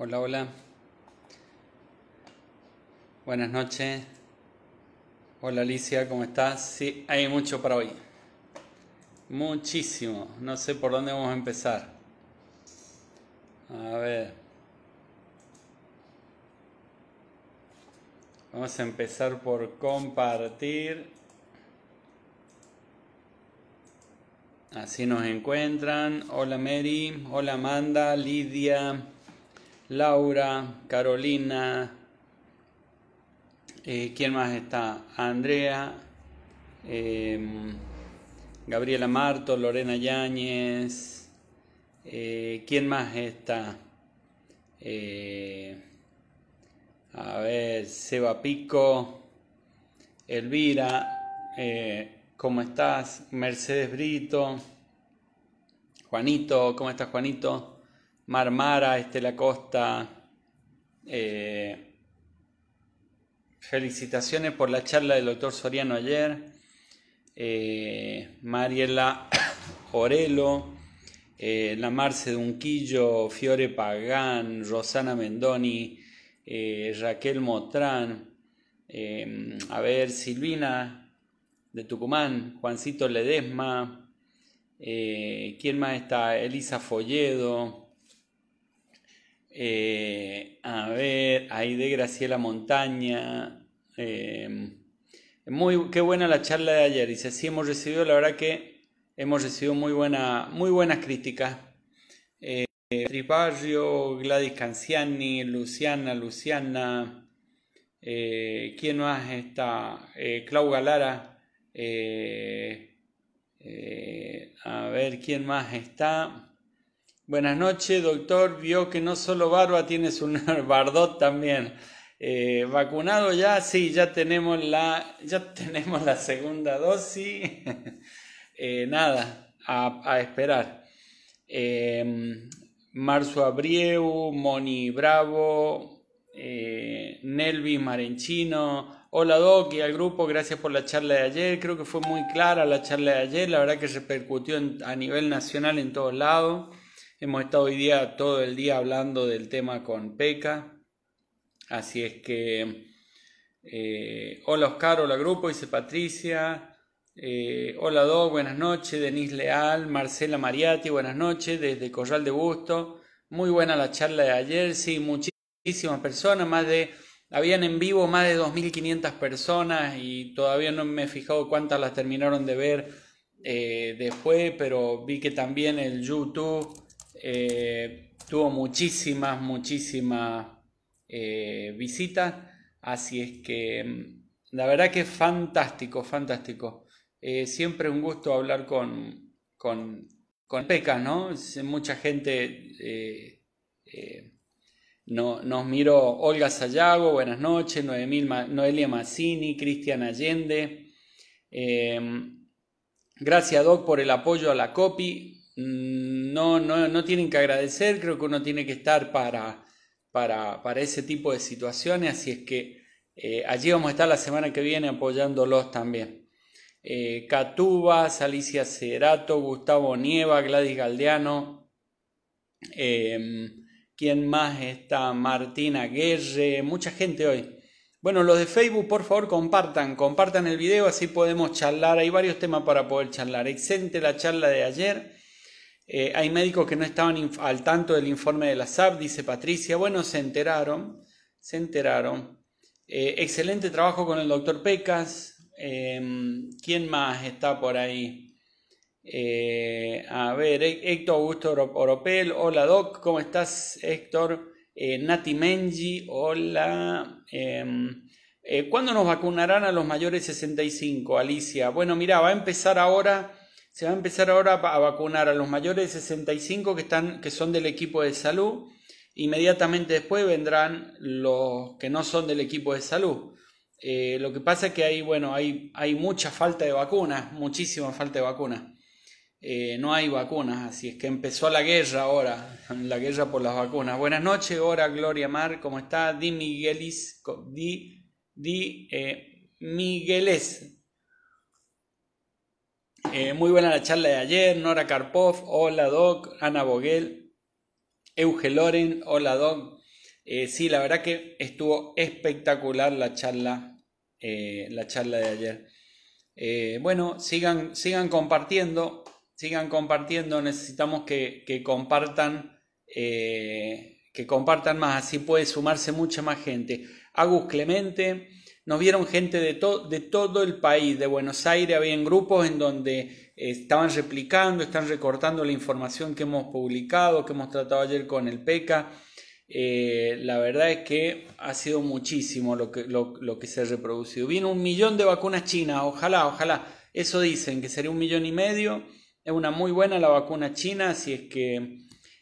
Hola, hola. Buenas noches. Hola Alicia, ¿cómo estás? Sí, hay mucho para hoy. Muchísimo. No sé por dónde vamos a empezar. A ver. Vamos a empezar por compartir. Así nos encuentran. Hola Mary, hola Amanda, Lidia. Laura, Carolina, eh, ¿quién más está? Andrea, em, Gabriela Marto, Lorena Yáñez, eh, ¿quién más está? Eh, a ver, Seba Pico, Elvira, ¿cómo estás? Mercedes Brito, Juanito, ¿cómo estás Juanito? Marmara, Estela Costa. Eh, felicitaciones por la charla del doctor Soriano ayer. Eh, Mariela Orelo. Eh, la Marce Dunquillo, Fiore Pagán, Rosana Mendoni, eh, Raquel Motrán, a ver, Silvina de Tucumán, Juancito Ledesma, ¿quién más está? Elisa Folledo, eh, a ver, ahí de Graciela Montaña. Em, muy, qué buena la charla de ayer. Dice, sí, hemos recibido, la verdad que hemos recibido muy, buena, muy buenas críticas. Eh, Barrio, Gladys Canciani, Luciana, Luciana. Eh, ¿Quién más está? Eh, Clau Galara. a ver, ¿quién más está? Buenas noches, doctor. Vio que no solo barba tienes un bardot también. Eh, ¿Vacunado ya? Sí, ya tenemos la, ya tenemos la segunda dosis. Eh, nada, a, esperar. Em, Marzo Abreu, Moni Bravo, eh, Nelvi, Marenchino, Hola Doc y al grupo, gracias por la charla de ayer. Creo que fue muy clara la charla de ayer, la verdad que repercutió a nivel nacional en todos lados. Hemos estado hoy día todo el día hablando del tema con Peca. Así es que. Eh, hola Oscar, hola grupo, dice Patricia. Eh, hola Doc, buenas noches. Denise Leal, Marcela Mariati, buenas noches. Desde Corral de Busto. Muy buena la charla de ayer. Sí, muchísimas personas, más de. Habían en vivo más de 2.500 personas y todavía no me he fijado cuántas las terminaron de ver eh, después, pero vi que también el YouTube eh, tuvo muchísimas, muchísimas eh, visitas. Así es que mm, la verdad que es fantástico, fantástico. Eh, siempre un gusto hablar con, con, con ¿no? Mucha gente no, nos miró. Olga Sayago, buenas noches. Noelia Mazzini, Cristian Allende. gracias, Doc, por el apoyo a la COPI no, tienen que agradecer, creo que uno tiene que estar para, para, para ese tipo de situaciones, así es que eh, allí vamos a estar la semana que viene apoyándolos también. Eh, Catuba Alicia Cerato, Gustavo Nieva, Gladys Galdeano, em, ¿quién más está? Martina Guerre, mucha gente hoy. Bueno, los de Facebook, por favor, compartan, compartan el video, así podemos charlar. Hay varios temas para poder charlar. Excelente la charla de ayer. Eh, hay médicos que no estaban al tanto del informe de la SAP, dice Patricia. Bueno, se enteraron, se enteraron. Eh, excelente trabajo con el doctor Pecas. Em, ¿Quién más está por ahí? Eh, a ver, Héctor Augusto Oropel. Hola, Doc. ¿Cómo estás, Héctor? Nati Menji. Hola. Em, ¿Cuándo nos vacunarán a los mayores 65, Alicia? Bueno, mira, va a empezar ahora se va a empezar ahora a vacunar a los mayores de 65 que, están, que son del equipo de salud. Inmediatamente después vendrán los que no son del equipo de salud. Eh, lo que pasa es que hay, bueno, hay, hay mucha falta de vacunas, muchísima falta de vacunas. Eh, no hay vacunas, así es que empezó la guerra ahora, la guerra por las vacunas. Buenas noches, hora Gloria Mar, ¿cómo está? Di Miguelis, di, eh, Migueles, eh, muy buena la charla de ayer. Nora Karpov, hola Doc. Ana Boguel, Euge Loren, hola Doc. Eh, sí, la verdad que estuvo espectacular la charla, eh, la charla de ayer. bueno, sigan, sigan compartiendo, sigan compartiendo. Necesitamos que, que compartan, que compartan más. Así puede sumarse mucha más gente. Agus Clemente. Nos vieron gente de, de todo el país, de Buenos Aires, había grupos en donde eh, estaban replicando, están recortando la información que hemos publicado, que hemos tratado ayer con el PECA. Eh, la verdad es que ha sido muchísimo lo que, lo, que se ha reproducido. Vino un millón de vacunas chinas, ojalá, ojalá. Eso dicen, que sería un millón y medio. Es una muy buena la vacuna china, si es que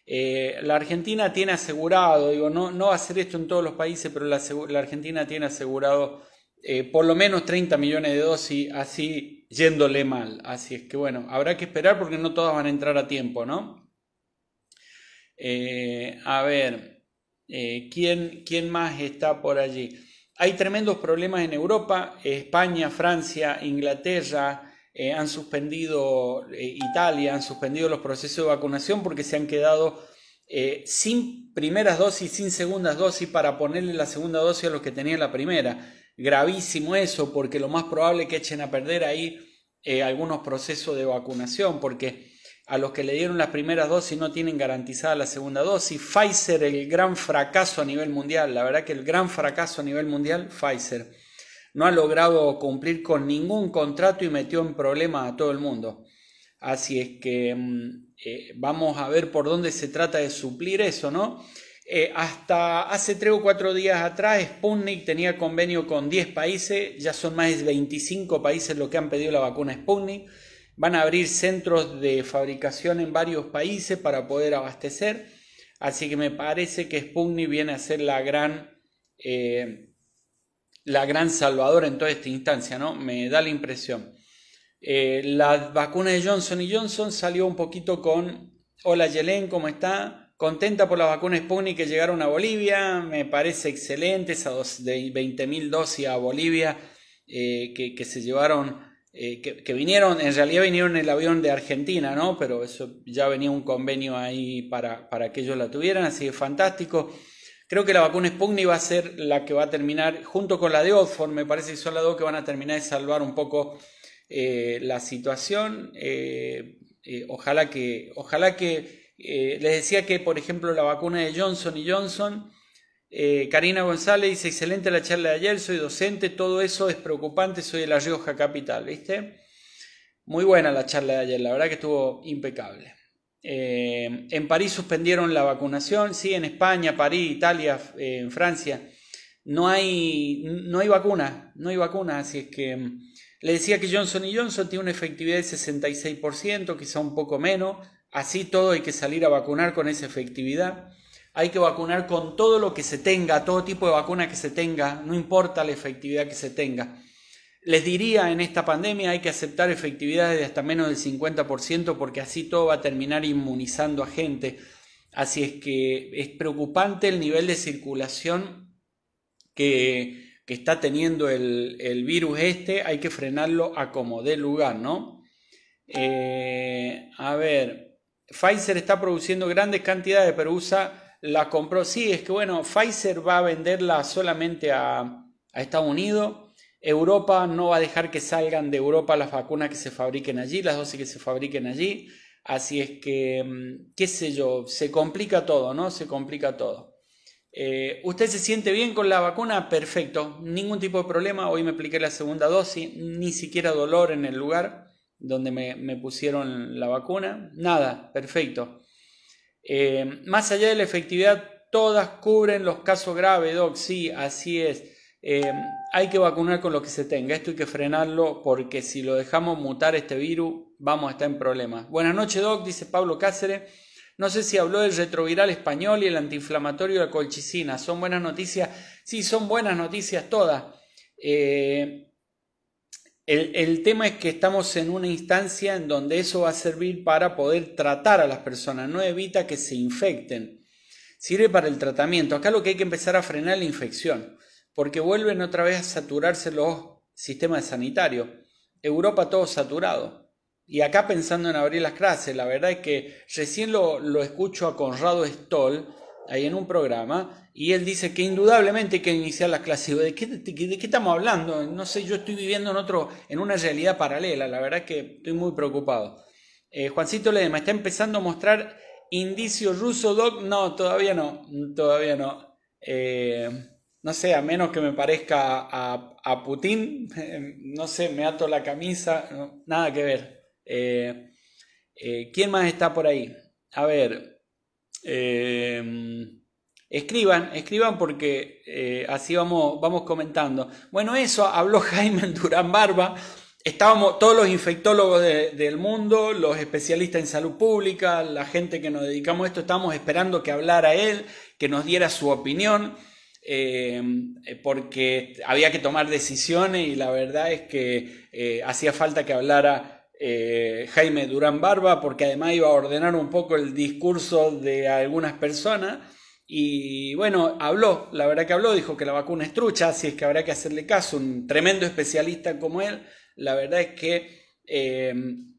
eh, la Argentina tiene asegurado, digo, no, no va a ser esto en todos los países, pero la Argentina tiene asegurado eh, por lo menos 30 millones de dosis así yéndole mal. Así es que bueno, habrá que esperar porque no todas van a entrar a tiempo, ¿no? Eh, a ver, eh, ¿quién, ¿quién más está por allí? Hay tremendos problemas en Europa, España, Francia, Inglaterra. han suspendido Italia, han suspendido los procesos de vacunación porque se han quedado sin primeras dosis, sin segundas dosis, para ponerle la segunda dosis a los que tenían la primera gravísimo eso, porque lo más probable es que echen a perder ahí eh, algunos procesos de vacunación, porque a los que le dieron las primeras dosis no tienen garantizada la segunda dosis. Pfizer, el gran fracaso a nivel mundial, la verdad que el gran fracaso a nivel mundial, Pfizer, no ha logrado cumplir con ningún contrato y metió en problemas a todo el mundo. Así es que mm, eh, vamos a ver por dónde se trata de suplir eso, ¿no? Eh, hasta hace tres o cuatro días atrás, Sputnik tenía convenio con 10 países, ya son más de 25 países los que han pedido la vacuna Sputnik. Van a abrir centros de fabricación en varios países para poder abastecer. Así que me parece que Sputnik viene a ser la gran, eh, la gran salvadora en toda esta instancia, ¿no? Me da la impresión. Eh, la vacuna de Johnson y Johnson salió un poquito con, hola Yelen, ¿cómo está? Contenta por las vacunas Sputnik que llegaron a Bolivia, me parece excelente, esa de 20.000 dosis a Bolivia eh, que, que, se llevaron, eh, que, vinieron, en realidad vinieron en el avión de Argentina, ¿no? Pero eso ya venía un convenio ahí para, para que ellos la tuvieran, así que fantástico. Creo que la vacuna Sputnik va a ser la que va a terminar, junto con la de Oxford, me parece que son las dos que van a terminar de salvar un poco eh, la situación. ojalá que, ojalá que eh, les decía que, por ejemplo, la vacuna de Johnson y Johnson, eh, Karina González dice, excelente la charla de ayer, soy docente, todo eso es preocupante, soy de La Rioja Capital, ¿viste? Muy buena la charla de ayer, la verdad que estuvo impecable. Eh, en París suspendieron la vacunación, sí, en España, París, Italia, en Francia, no hay, vacuna, no hay vacuna, así es que... Mm, le decía que Johnson Johnson tiene una efectividad del 66%, quizá un poco menos, Así todo hay que salir a vacunar con esa efectividad. Hay que vacunar con todo lo que se tenga, todo tipo de vacuna que se tenga, no importa la efectividad que se tenga. Les diría, en esta pandemia hay que aceptar efectividades de hasta menos del 50% porque así todo va a terminar inmunizando a gente. Así es que es preocupante el nivel de circulación que, está teniendo el, virus este. Hay que frenarlo a como dé lugar, ¿no? Eh, a ver. Pfizer está produciendo grandes cantidades, pero USA la compró. Sí, es que bueno, Pfizer va a venderla solamente a, Estados Unidos. Europa no va a dejar que salgan de Europa las vacunas que se fabriquen allí, las dosis que se fabriquen allí. Así es que, mm, qué sé yo, se complica todo, ¿no? Se complica todo. Eh, ¿Usted se siente bien con la vacuna? Perfecto, ningún tipo de problema. Hoy me apliqué la segunda dosis, ni siquiera dolor en el lugar donde me, pusieron la vacuna. Nada, perfecto. Eh, más allá de la efectividad, todas cubren los casos graves, Doc. Sí, así es. Eh, hay que vacunar con lo que se tenga. Esto hay que frenarlo porque si lo dejamos mutar este virus, vamos a estar en problemas. Buenas noches, Doc, dice Pablo Cáceres. No sé si habló del retroviral español y el antiinflamatorio de colchicina. ¿Son buenas noticias? Sí, son buenas noticias todas. Eh, el, tema es que estamos en una instancia en donde eso va a servir para poder tratar a las personas, no evita que se infecten. Sirve para el tratamiento. Acá lo que hay que empezar a frenar la infección, porque vuelven otra vez a saturarse los sistemas sanitarios. Europa todo saturado. Y acá pensando en abrir las clases, la verdad es que recién lo, lo escucho a Conrado Stoll ahí en un programa, y él dice que indudablemente hay que iniciar las clases. ¿De qué, de, qué estamos hablando? No sé, yo estoy viviendo en, otro, en una realidad paralela, la verdad es que estoy muy preocupado. Eh, Juancito Ledema está empezando a mostrar indicio ruso, Doc. No, todavía no, todavía no. Eh, no sé, a menos que me parezca a, Putin, no sé, me ato la camisa, nada que ver. Eh, ¿Quién más está por ahí? A ver, Em, escriban, escriban porque eh, así vamos, vamos comentando. Bueno, eso habló Jaime Durán Barba. Estábamos todos los infectólogos del mundo, los especialistas en salud pública, la gente que nos dedicamos a esto, estábamos esperando que hablara él, que nos diera su opinión, em, porque había que tomar decisiones y la verdad es que eh, hacía falta que hablara eh, Jaime Durán Barba, porque además iba a ordenar un poco el discurso de algunas personas. Y bueno, habló, la verdad que habló, dijo que la vacuna es trucha, así es que habrá que hacerle caso. Un tremendo especialista como él, la verdad es que em,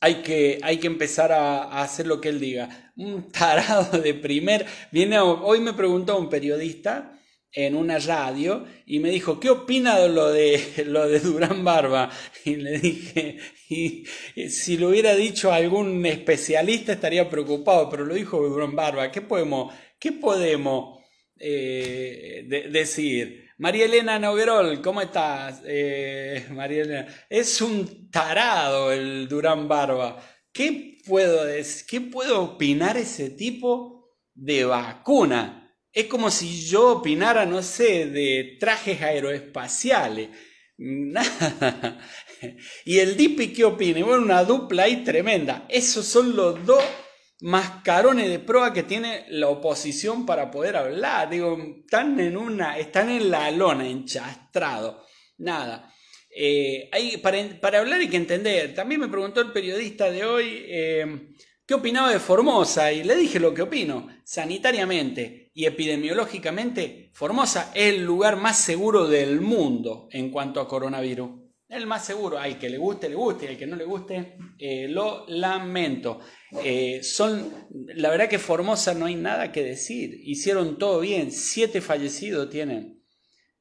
hay que, hay que empezar a, hacer lo que él diga. Un tarado de primer. Viene, hoy me preguntó un periodista en una radio y me dijo, ¿qué opina de lo de, lo de Durán Barba? Y le dije, si lo hubiera dicho algún especialista estaría preocupado, pero lo dijo Durán Barba, ¿qué podemos, qué podemos eh, decir? María Elena Noguerol, ¿cómo estás? Eh, es un tarado el Durán Barba. ¿Qué puedo, ¿Qué puedo opinar ese tipo de vacuna? Es como si yo opinara, no sé, de trajes aeroespaciales. Nada. ¿Y el Dipi qué opina? Bueno, una dupla ahí tremenda. Esos son los dos mascarones de prueba que tiene la oposición para poder hablar. Digo, están en una, están en la lona, enchastrado. Nada. Eh, para, hablar hay que entender. También me preguntó el periodista de hoy eh, qué opinaba de Formosa y le dije lo que opino, sanitariamente y epidemiológicamente Formosa es el lugar más seguro del mundo en cuanto a coronavirus. El más seguro, al que le guste, le guste, al que no le guste, eh, lo lamento. Eh, son, la verdad que Formosa no hay nada que decir, hicieron todo bien, siete fallecidos tienen.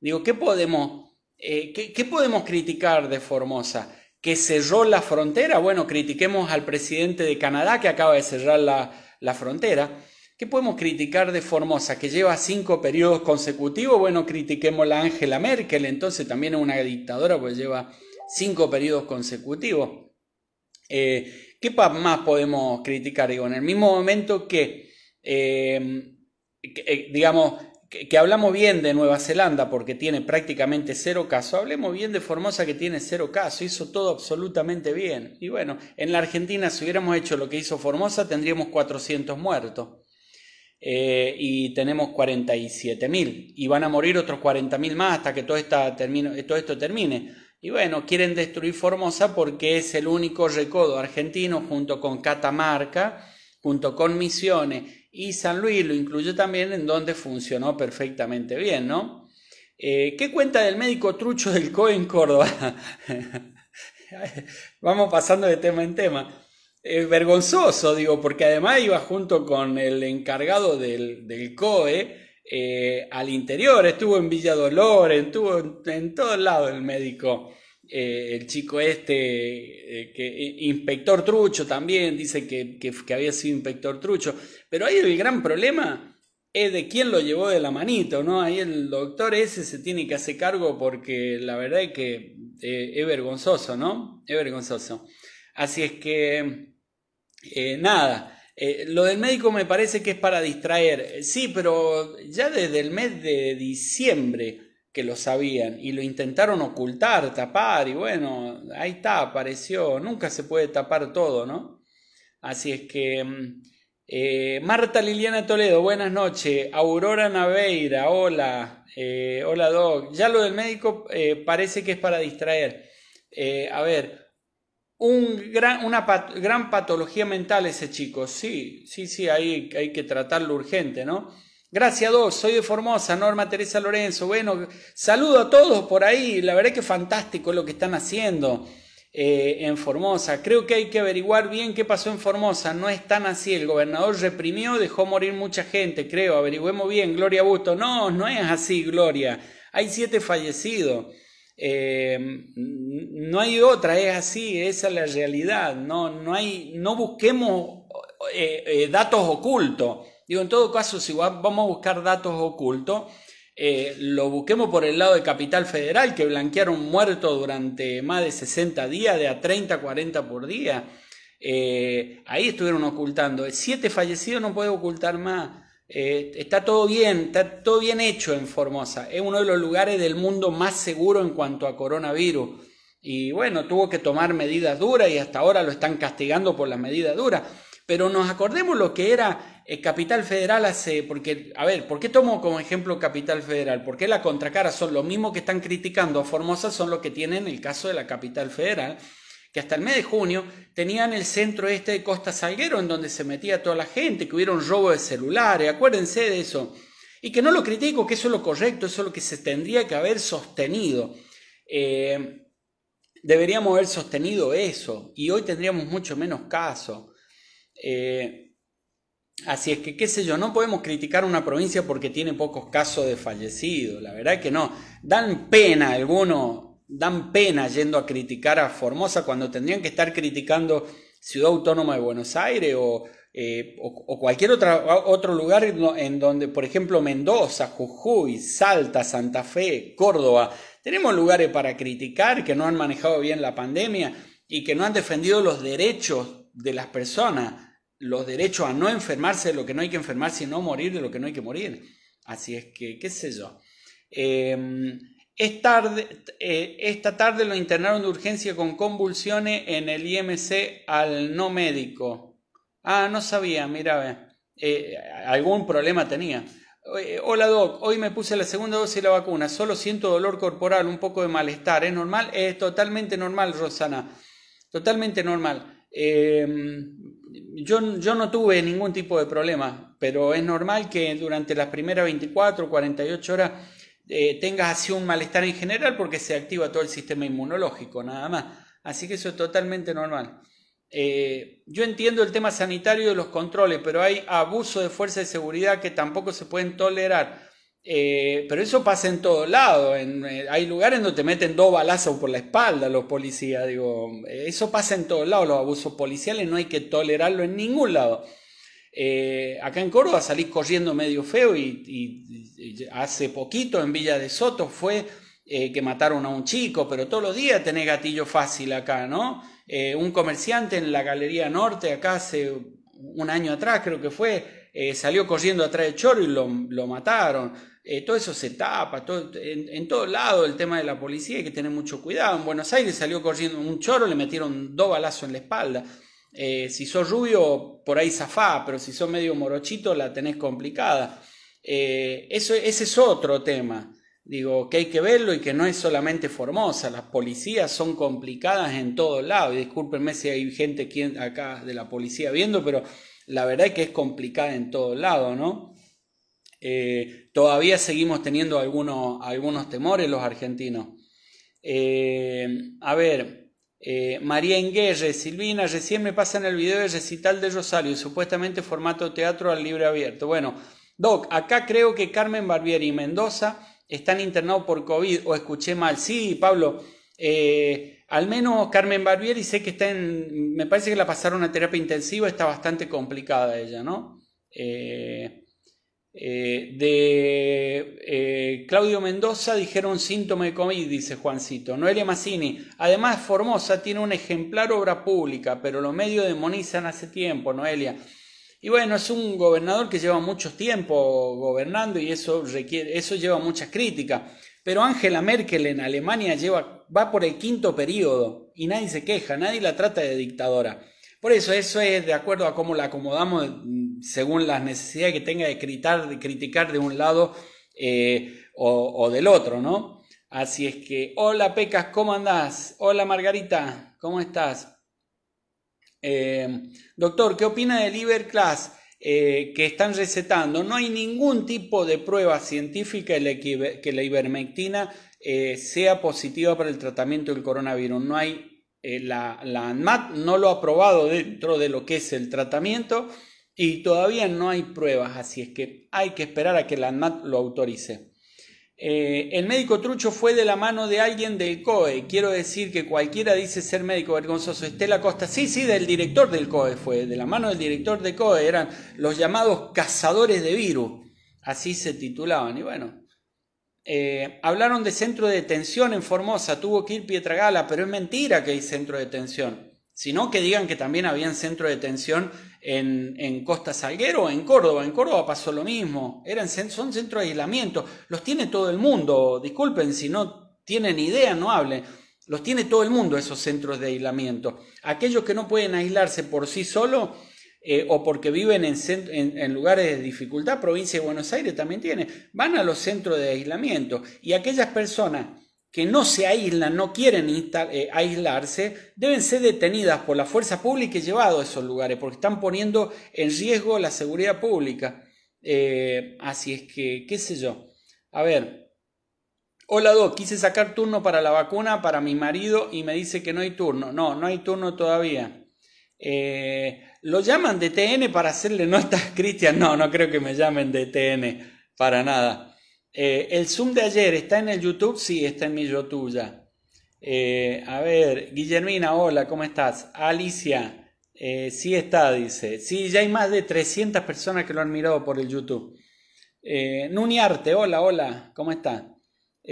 Digo, ¿qué podemos, eh, podemos criticar de Formosa? ¿Que cerró la frontera? Bueno, critiquemos al presidente de Canadá que acaba de cerrar la, la frontera ¿Qué podemos criticar de Formosa? Que lleva cinco periodos consecutivos. Bueno, critiquemos a Angela Merkel, entonces también es una dictadora, pues lleva cinco periodos consecutivos. Eh, ¿Qué más podemos criticar? Digo, en el mismo momento que, eh, eh, digamos, que, hablamos bien de Nueva Zelanda porque tiene prácticamente cero casos, hablemos bien de Formosa que tiene cero casos, hizo todo absolutamente bien. Y bueno, en la Argentina si hubiéramos hecho lo que hizo Formosa tendríamos 400 muertos. Eh, y tenemos 47.000 y van a morir otros 40.000 más hasta que todo, esto termine. Y bueno, quieren destruir Formosa porque es el único recodo argentino junto con Catamarca, junto con Misiones y San Luis, lo incluye también en donde funcionó perfectamente bien, ¿no? Eh, ¿Qué cuenta del médico trucho del COE en Córdoba? Vamos pasando de tema en tema. Es vergonzoso, digo, porque además iba junto con el encargado del, COE eh, al interior, estuvo en Villa estuvo en, todo todos lados el médico. Eh, el chico este, eh, que, inspector trucho también, dice que, que, había sido inspector trucho, pero ahí el gran problema es de quién lo llevó de la manito, ¿no? Ahí el doctor ese se tiene que hacer cargo porque la verdad es que es vergonzoso, ¿no? Es vergonzoso. Así es que eh, nada, eh, lo del médico me parece que es para distraer. Eh, sí, pero ya desde el mes de diciembre que lo sabían y lo intentaron ocultar, tapar y bueno, ahí está, apareció. Nunca se puede tapar todo, ¿no? Así es que... Mm, Marta Liliana Toledo, buenas noches. Aurora Naveira, hola. hola Doc. Ya lo del médico parece que es para distraer. a ver, un gran, una gran patología mental ese chico. Sí, sí, sí, hay, hay que tratarlo urgente, ¿no? Gracias, dos Soy de Formosa, Norma Teresa Lorenzo. Bueno, saludo a todos por ahí. La verdad que fantástico lo que están haciendo eh, en Formosa. Creo que hay que averiguar bien qué pasó en Formosa. No es tan así. El gobernador reprimió, dejó morir mucha gente, creo. Averigüemos bien, Gloria Busto. No, no es así, Gloria. Hay siete fallecidos. Eh, no hay otra, es así, esa es la realidad. No, no, hay, no busquemos eh, eh, datos ocultos. Digo, en todo caso, si vamos a buscar datos ocultos, lo busquemos por el lado de Capital Federal, que blanquearon muertos durante más de 60 días, de a 30, 40 por día. ahí estuvieron ocultando. Siete fallecidos no puede ocultar más. Eh, está todo bien, está todo bien hecho en Formosa. Es uno de los lugares del mundo más seguro en cuanto a coronavirus. Y bueno, tuvo que tomar medidas duras y hasta ahora lo están castigando por las medidas duras. Pero nos acordemos lo que era eh, Capital Federal hace, porque, a ver, ¿por qué tomo como ejemplo Capital Federal? Porque la contracara son los mismos que están criticando a Formosa, son los que tienen el caso de la Capital Federal que hasta el mes de junio tenían el centro este de Costa Salguero en donde se metía toda la gente, que hubieron un robo de celulares, acuérdense de eso. Y que no lo critico, que eso es lo correcto, eso es lo que se tendría que haber sostenido. Eh, deberíamos haber sostenido eso y hoy tendríamos mucho menos caso. Eh, así es que, qué sé yo, no podemos criticar una provincia porque tiene pocos casos de fallecidos, la verdad que no. Dan pena algunos dan pena yendo a criticar a Formosa cuando tendrían que estar criticando Ciudad Autónoma de Buenos Aires o, eh, cualquier otro lugar en, donde, por ejemplo, Mendoza, Jujuy, Salta, Santa Fe, Córdoba, tenemos lugares para criticar que no han manejado bien la pandemia y que no han defendido los derechos de las personas, los derechos a no enfermarse de lo que no hay que enfermarse y no morir de lo que no hay que morir. Así es que, qué sé yo. Em, esta tarde, eh, esta tarde lo internaron de urgencia con convulsiones en el IMC al no médico. Ah, no sabía, mira, eh, algún problema tenía. Eh, hola Doc, hoy me puse la segunda dosis de la vacuna, solo siento dolor corporal, un poco de malestar, ¿es normal? Es totalmente normal, Rosana, totalmente normal. Em, yo, yo, no tuve ningún tipo de problema, pero es normal que durante las primeras 24, 48 horas eh, tengas así un malestar en general porque se activa todo el sistema inmunológico, nada más. Así que eso es totalmente normal. Eh, yo entiendo el tema sanitario de los controles, pero hay abuso de fuerza de seguridad que tampoco se pueden tolerar. Eh, pero eso pasa en todos lados. hay lugares donde te meten dos balazos por la espalda los policías. Digo, eso pasa en todos lados. Los abusos policiales no hay que tolerarlo en ningún lado. Eh, acá en Córdoba salís corriendo medio feo y, hace poquito en Villa de Soto fue eh, que mataron a un chico, pero todos los días tenés gatillo fácil acá, ¿no? Eh, un comerciante en la Galería Norte, acá hace un año atrás creo que fue, salió corriendo atrás de Choro y lo, mataron. todo eso se tapa, en, todo lado el tema de la policía hay que tener mucho cuidado. En Buenos Aires salió corriendo un choro, le metieron dos balazos en la espalda. Eh, si sos rubio, por ahí zafá, pero si sos medio morochito, la tenés complicada. Eh, ese es otro tema. Digo, que hay que verlo y que no es solamente Formosa. Las policías son complicadas en todos lados. Y discúlpenme si hay gente acá de la policía viendo, pero la verdad es que es complicada en todos lados, ¿no? Eh, todavía seguimos teniendo algunos, algunos temores los argentinos. a ver, eh, María Enguerre, Silvina, recién me pasan el video de recital de Rosario, supuestamente formato teatro al libre abierto. Bueno, Doc, acá creo que Carmen Barbieri y Mendoza están internados por COVID, o escuché mal. Sí, Pablo, eh, al menos Carmen Barbieri sé que está en, me parece que la pasaron a terapia intensiva, está bastante complicada ella, ¿no? Eh, eh, de eh, Claudio Mendoza dijeron síntoma de COVID, dice Juancito. Noelia Massini, además Formosa tiene una ejemplar obra pública, pero los medios demonizan hace tiempo, Noelia. Y bueno, es un gobernador que lleva mucho tiempo gobernando y eso, eso lleva muchas críticas. Pero Angela Merkel en Alemania va por el quinto periodo y nadie se queja, nadie la trata de dictadora. Por eso, eso es de acuerdo a cómo la acomodamos mm, según las necesidades que tenga de criticar de, criticar de un lado eh, o, del otro, ¿no? Así es que, hola Pecas, ¿cómo andás? Hola Margarita, ¿cómo estás? Eh, doctor, ¿qué opina del Iberclass eh, que están recetando? No hay ningún tipo de prueba científica que la ivermectina sea positiva para el tratamiento del coronavirus. No hay eh, la, ANMAT no lo ha probado dentro de lo que es el tratamiento y todavía no hay pruebas, así es que hay que esperar a que la ANMAT lo autorice. Eh, el médico trucho fue de la mano de alguien del COE. Quiero decir que cualquiera dice ser médico vergonzoso. Estela Costa, sí, sí, del director del COE fue, de la mano del director del COE. Eran los llamados cazadores de virus. Así se titulaban. Y bueno, eh, hablaron de centro de detención en Formosa, tuvo que ir Pietragala, pero es mentira que hay centro de detención. Sino que digan que también habían centro de detención en, Costa Salguero en Córdoba. En Córdoba pasó lo mismo. Eran, son centros de aislamiento. Los tiene todo el mundo. Disculpen si no tienen idea, no hablen. Los tiene todo el mundo esos centros de aislamiento. Aquellos que no pueden aislarse por sí solos eh, o porque viven en, lugares de dificultad, provincia de Buenos Aires también tiene, van a los centros de aislamiento y aquellas personas que no se aíslan, no quieren eh, aislarse, deben ser detenidas por la fuerza pública y llevados a esos lugares, porque están poniendo en riesgo la seguridad pública. Eh, así es que, qué sé yo. A ver. Hola dos. quise sacar turno para la vacuna para mi marido y me dice que no hay turno. No, no hay turno todavía. Eh, lo llaman de TN para hacerle notas, Cristian. No, no creo que me llamen de TN para nada. Eh, el Zoom de ayer está en el YouTube, sí, está en mi YouTube ya. Eh, a ver, Guillermina, hola, ¿cómo estás? Alicia, eh, sí está, dice. Sí, ya hay más de 300 personas que lo han mirado por el YouTube. Nuniarte, hola, hola, ¿cómo estás?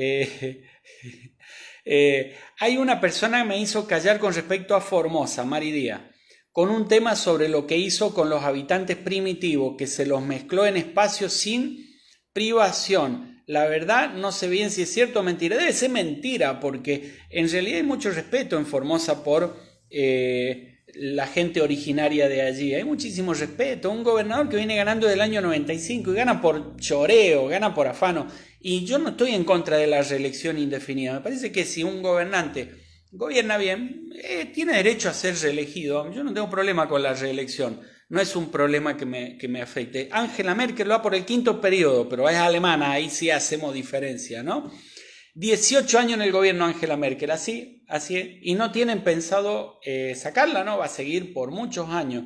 hay una persona que me hizo callar con respecto a Formosa, Maridía con un tema sobre lo que hizo con los habitantes primitivos, que se los mezcló en espacios sin privación. La verdad, no sé bien si es cierto o mentira. Debe ser mentira, porque en realidad hay mucho respeto en Formosa por eh, la gente originaria de allí. Hay muchísimo respeto. Un gobernador que viene ganando del año 95 y gana por choreo, gana por afano. Y yo no estoy en contra de la reelección indefinida. Me parece que si un gobernante gobierna bien, eh, tiene derecho a ser reelegido. Yo no tengo problema con la reelección. No es un problema que me, afecte. Angela Merkel lo va por el quinto periodo, pero es alemana, ahí sí hacemos diferencia, ¿no? 18 años en el gobierno Angela Merkel, así, así es. Y no tienen pensado eh, sacarla, ¿no? Va a seguir por muchos años.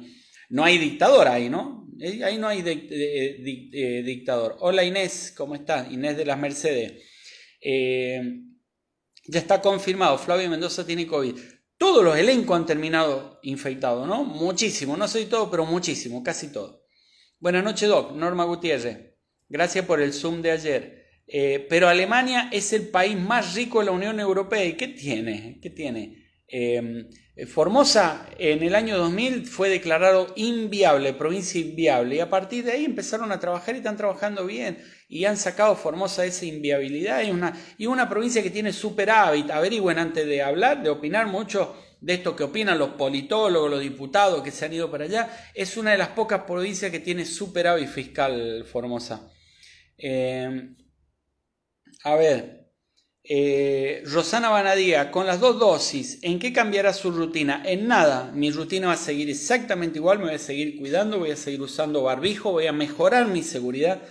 No hay dictador ahí, ¿no? Eh, ahí no hay dictador. Hola Inés, ¿cómo estás? Inés de las Mercedes ya está confirmado, Flavio Mendoza tiene COVID. Todos los elencos han terminado infectados, ¿no? Muchísimo, no soy todo, pero muchísimo, casi todo. Buenas noches, Doc. Norma Gutiérrez. Gracias por el Zoom de ayer. Eh, pero Alemania es el país más rico de la Unión Europea. ¿Y qué tiene? ¿Qué tiene? Eh, eh, Formosa en el año 2000 fue declarado inviable, provincia inviable, y a partir de ahí empezaron a trabajar y están trabajando bien y han sacado Formosa esa inviabilidad y una, y una provincia que tiene superávit. Averigüen antes de hablar, de opinar mucho de esto que opinan los politólogos, los diputados que se han ido para allá. Es una de las pocas provincias que tiene superávit fiscal Formosa. Eh, a ver, eh, Rosana Banadía, con las dos dosis, ¿en qué cambiará su rutina? En nada, mi rutina va a seguir exactamente igual, me voy a seguir cuidando, voy a seguir usando barbijo, voy a mejorar mi seguridad,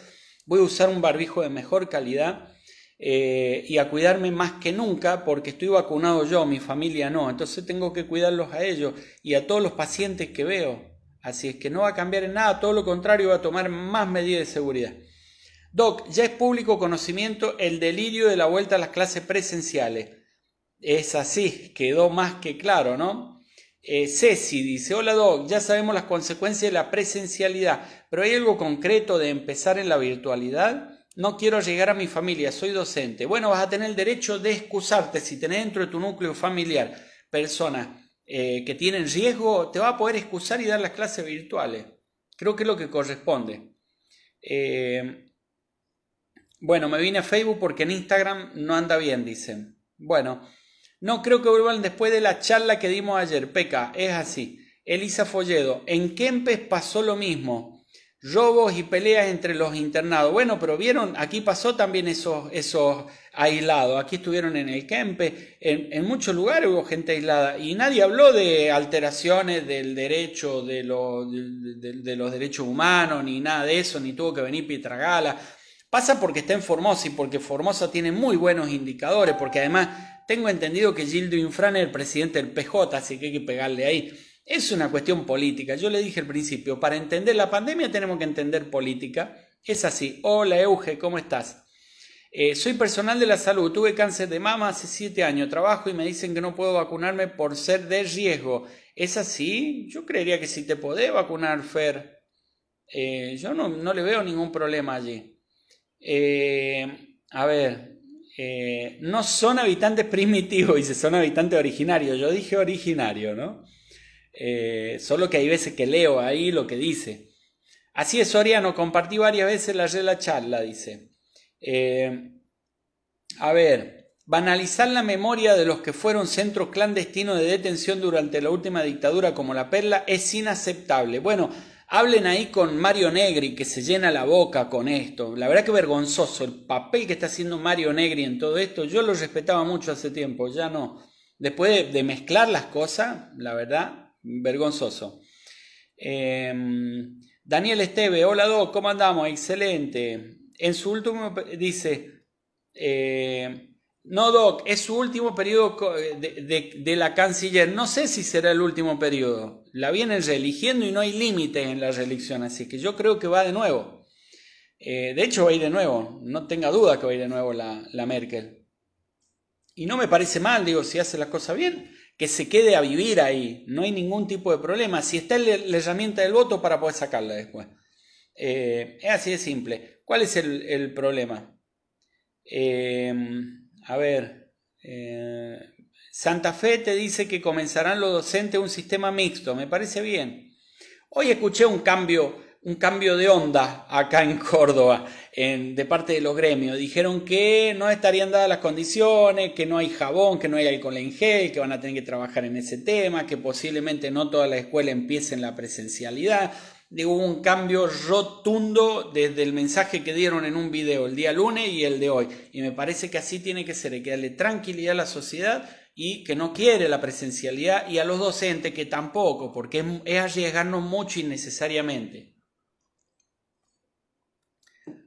voy a usar un barbijo de mejor calidad eh, y a cuidarme más que nunca porque estoy vacunado yo, mi familia no, entonces tengo que cuidarlos a ellos y a todos los pacientes que veo. Así es que no va a cambiar en nada, todo lo contrario, va a tomar más medidas de seguridad. Doc, ya es público conocimiento el delirio de la vuelta a las clases presenciales. Es así, quedó más que claro, ¿no? Eh, Ceci dice, hola Doc, ya sabemos las consecuencias de la presencialidad, pero ¿hay algo concreto de empezar en la virtualidad? No quiero llegar a mi familia, soy docente. Bueno, vas a tener el derecho de excusarte si tenés dentro de tu núcleo familiar personas eh, que tienen riesgo, te va a poder excusar y dar las clases virtuales. Creo que es lo que corresponde. Eh, bueno, me vine a Facebook porque en Instagram no anda bien, dicen. Bueno, no creo que vuelvan después de la charla que dimos ayer. Peca, es así. Elisa Folledo, en Kempes pasó lo mismo. Robos y peleas entre los internados. Bueno, pero vieron, aquí pasó también esos, esos aislados. Aquí estuvieron en el Kempes, en, muchos lugares hubo gente aislada. Y nadie habló de alteraciones del derecho, de, los derechos humanos, ni nada de eso, ni tuvo que venir Gala. Pasa porque está en Formosa y porque Formosa tiene muy buenos indicadores, porque además tengo entendido que Gildo Infran es el presidente del PJ, así que hay que pegarle ahí. Es una cuestión política. Yo le dije al principio, para entender la pandemia tenemos que entender política. Es así. Hola Euge, ¿cómo estás? Eh, soy personal de la salud, tuve cáncer de mama hace siete años, trabajo y me dicen que no puedo vacunarme por ser de riesgo. ¿Es así? Yo creería que si te podés vacunar, Fer, eh, yo no le veo ningún problema allí. Eh, a ver, eh, no son habitantes primitivos, dice, son habitantes originarios. Yo dije originario, ¿no? Eh, solo que hay veces que leo ahí lo que dice. Así es, Soriano, compartí varias veces la la charla, dice. a ver, banalizar la memoria de los que fueron centros clandestinos de detención durante la última dictadura como la Perla es inaceptable. Bueno, Hablen ahí con Mario Negri, que se llena la boca con esto. La verdad que vergonzoso el papel que está haciendo Mario Negri en todo esto. Yo lo respetaba mucho hace tiempo, ya no. Después de, mezclar las cosas, la verdad, vergonzoso. Em, Daniel Esteve, hola Doc, ¿cómo andamos? Excelente. En su último, dice, eh, no Doc, es su último periodo de la canciller. No sé si será el último periodo la vienen reeligiendo y no hay límites en la reelección, así que yo creo que va de nuevo. Eh, de hecho, va a ir de nuevo, no tenga duda que va a ir de nuevo la, la Merkel. Y no me parece mal, digo, si hace las cosas bien, que se quede a vivir ahí, no hay ningún tipo de problema. Si está la herramienta del voto para poder sacarla después. Eh, es así de simple. ¿Cuál es el, problema? Eh, a ver, Santa Fe te dice que comenzarán los docentes un sistema mixto, me parece bien. Hoy escuché un cambio, un cambio de onda acá en Córdoba, de parte de los gremios. Dijeron que no estarían dadas las condiciones, que no hay jabón, que no hay alcohol en gel, que van a tener que trabajar en ese tema, que posiblemente no toda la escuela empiece en la presencialidad. hubo un cambio rotundo desde el mensaje que dieron en un video el día lunes y el de hoy. Y me parece que así tiene que ser, hay que darle tranquilidad a la sociedad y que no quiere la presencialidad y a los docentes que tampoco, porque es, arriesgarnos mucho innecesariamente.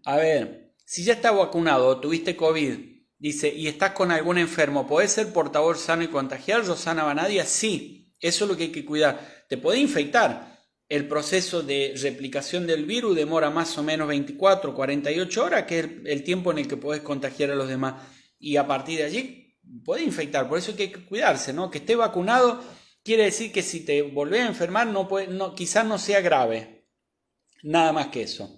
A ver, si ya está vacunado o tuviste COVID, dice, y estás con algún enfermo, ¿podés ser portador sano y contagiar, Rosana Banadia? Sí, eso es lo que hay que cuidar. Te puede infectar. El proceso de replicación del virus demora más o menos 24, 48 horas, que es el tiempo en el que puedes contagiar a los demás. Y a partir de allí puede infectar, por eso hay que cuidarse, ¿no? Que esté vacunado quiere decir que si te volvés a enfermar, no, quizás no sea grave. Nada más que eso.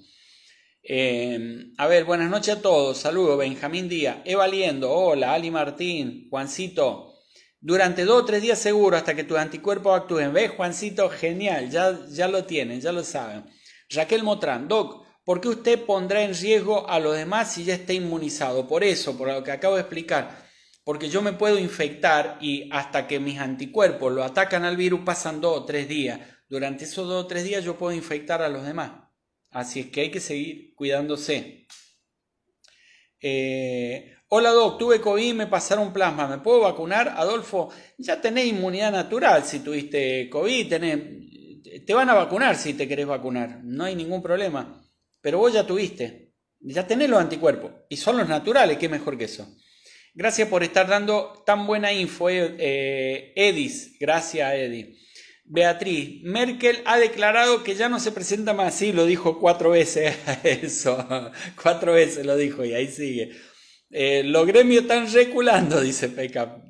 Eh, a ver, buenas noches a todos. Saludos, Benjamín Díaz, Eva Liendo, hola, Ali Martín, Juancito. Durante dos o tres días seguro hasta que tus anticuerpos actúen. ¿Ves, Juancito? Genial, ya, ya lo tienen, ya lo saben. Raquel Motrán, Doc, ¿por qué usted pondrá en riesgo a los demás si ya está inmunizado? Por eso, por lo que acabo de explicar porque yo me puedo infectar y hasta que mis anticuerpos lo atacan al virus pasan dos o tres días. Durante esos dos o tres días yo puedo infectar a los demás. Así es que hay que seguir cuidándose. Eh, hola Doc, tuve COVID y me pasaron plasma. ¿Me puedo vacunar? Adolfo, ya tenés inmunidad natural si tuviste COVID. te van a vacunar si te querés vacunar. No hay ningún problema. Pero vos ya tuviste. Ya tenés los anticuerpos. Y son los naturales. ¿Qué mejor que eso? Gracias por estar dando tan buena info, eh, eh, Edis. Gracias, Edis. Beatriz, Merkel ha declarado que ya no se presenta más. Sí, lo dijo cuatro veces eso. cuatro veces lo dijo y ahí sigue. Eh, los gremios están reculando, dice Peca.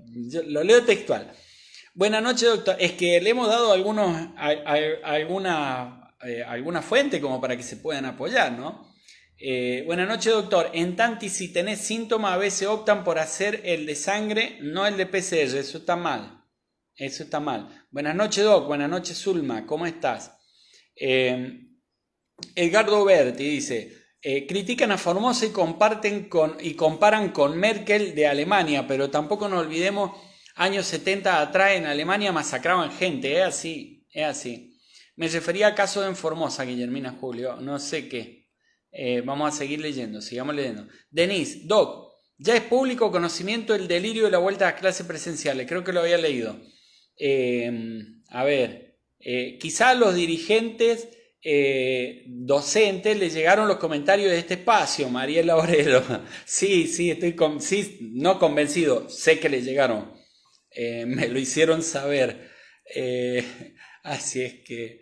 lo leo textual. Buenas noches, doctor. Es que le hemos dado algunos, alguna, alguna fuente como para que se puedan apoyar, ¿no? Eh, buenas noches, doctor. En Tanti, si tenés síntomas, a veces optan por hacer el de sangre, no el de PCR. Eso está mal. Eso está mal. Buenas noches, Doc. Buenas noches, Zulma. ¿Cómo estás? Eh, Edgardo Berti dice: eh, critican a Formosa y, comparten con, y comparan con Merkel de Alemania, pero tampoco nos olvidemos, años 70 atrás en Alemania masacraban gente. Es así, es así. Me refería a caso de Formosa, Guillermina Julio. No sé qué. Eh, vamos a seguir leyendo, sigamos leyendo. Denise, Doc, ya es público conocimiento el delirio de la vuelta a clases presenciales, creo que lo había leído. Em, a ver, quizás eh, quizá los dirigentes eh, docentes les llegaron los comentarios de este espacio, Mariela Aurelo. sí, sí, estoy con, no convencido, sé que les llegaron, me lo hicieron saber. así es que...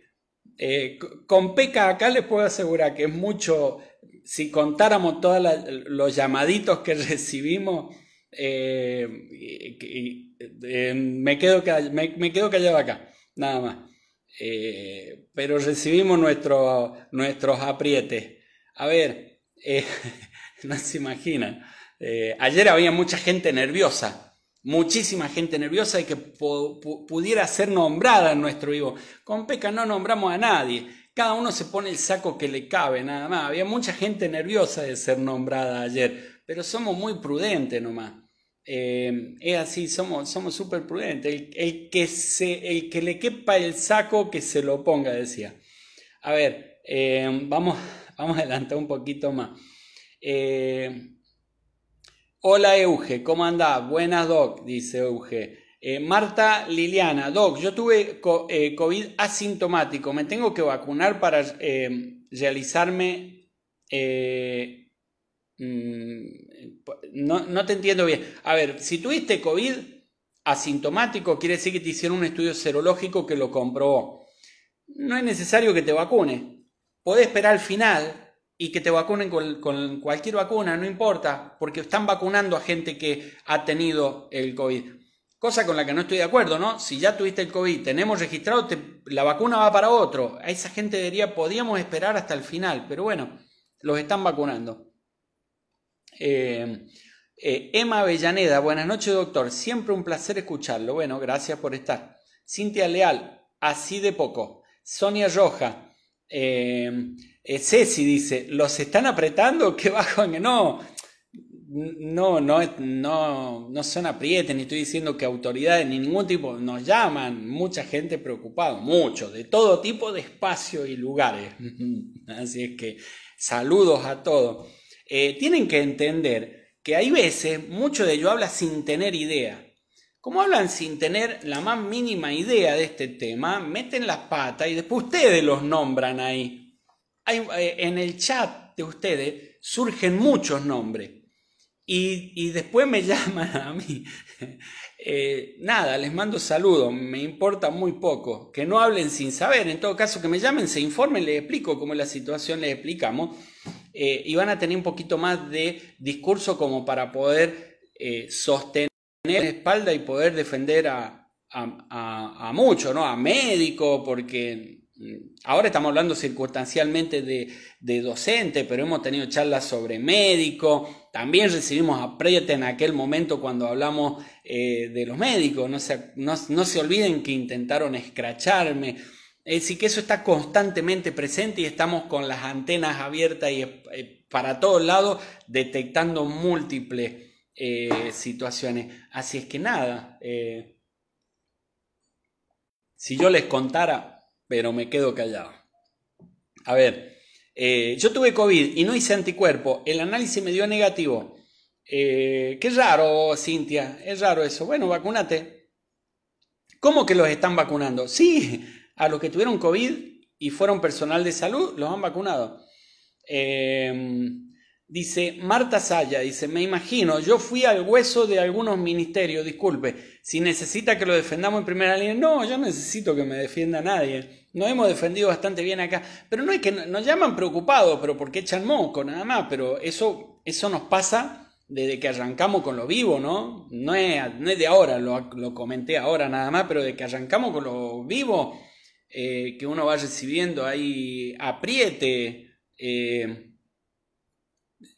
Eh, con Peca acá les puedo asegurar que es mucho, si contáramos todos los llamaditos que recibimos, me, quedo, callado acá, nada más. Eh, pero recibimos nuestros aprietes. A ver, eh, no se imagina. ayer había mucha gente nerviosa muchísima gente nerviosa de que pudiera ser nombrada en nuestro vivo. Con Peca no nombramos a nadie. Cada uno se pone el saco que le cabe, nada más. Había mucha gente nerviosa de ser nombrada ayer, pero somos muy prudentes nomás. Eh, es así, somos súper prudentes. El, que se, el que le quepa el saco, que se lo ponga, decía. A ver, eh, vamos, vamos a adelantar un poquito más. Eh, Hola Euge, ¿cómo andás? Buenas Doc, dice Euge. Eh, Marta Liliana, Doc, yo tuve eh, COVID asintomático, ¿me tengo que vacunar para eh, realizarme... Mm, no, no te entiendo bien. A ver, si tuviste COVID asintomático, quiere decir que te hicieron un estudio serológico que lo comprobó. No es necesario que te vacune. Podés esperar al final y que te vacunen con, cualquier vacuna, no importa, porque están vacunando a gente que ha tenido el COVID. Cosa con la que no estoy de acuerdo, ¿no? Si ya tuviste el COVID, tenemos registrado, la vacuna va para otro. A esa gente diría, podíamos esperar hasta el final, pero bueno, los están vacunando. Eh, eh, Emma Avellaneda, buenas noches doctor, siempre un placer escucharlo. Bueno, gracias por estar. Cintia Leal, así de poco. Sonia Roja, eh, eh, Ceci dice, ¿los están apretando? Que bajan, no. No, no, no, no son aprietes, ni estoy diciendo que autoridades ni ningún tipo nos llaman, mucha gente preocupada, mucho, de todo tipo de espacios y lugares. Así es que saludos a todos. Eh, tienen que entender que hay veces mucho de ello habla sin tener idea. Como hablan sin tener la más mínima idea de este tema, meten las patas y después ustedes los nombran ahí. Eh, en el chat de ustedes surgen muchos nombres. Y, después me llaman a mí. Eh, nada, les mando saludos, me importa muy poco. Que no hablen sin saber, en todo caso que me llamen, se informen, les explico cómo es la situación, les explicamos. Eh, y van a tener un poquito más de discurso como para poder sostener la espalda y poder defender a, a, a muchos, ¿no? A médicos, porque Mm, ahora estamos hablando circunstancialmente de, docente, pero hemos tenido charlas sobre médico. También recibimos apriete en aquel momento cuando hablamos eh, de los médicos. No se, no, se, olviden que intentaron escracharme. Así que eso está constantemente presente y estamos con las antenas abiertas y eh, para todos lados detectando múltiples eh, situaciones. Así es que nada, si yo les contara pero me quedo callado. A ver, eh, yo tuve COVID y no hice anticuerpo, el análisis me dio negativo. Eh, qué raro, Cintia, es raro eso. Bueno, vacúnate ¿Cómo que los están vacunando? Sí, a los que tuvieron COVID y fueron personal de salud, los han vacunado. Eh, Dice Marta Saya, dice, me imagino, yo fui al hueso de algunos ministerios, disculpe, si necesita que lo defendamos en primera línea, no, yo necesito que me defienda nadie. Nos hemos defendido bastante bien acá, pero no es que nos llaman preocupados, pero porque echan moco nada más, pero eso, eso nos pasa desde que arrancamos con lo vivo, ¿no? No es, de ahora, lo, comenté ahora nada más, pero desde que arrancamos con lo vivo, eh, que uno va recibiendo ahí apriete. Eh,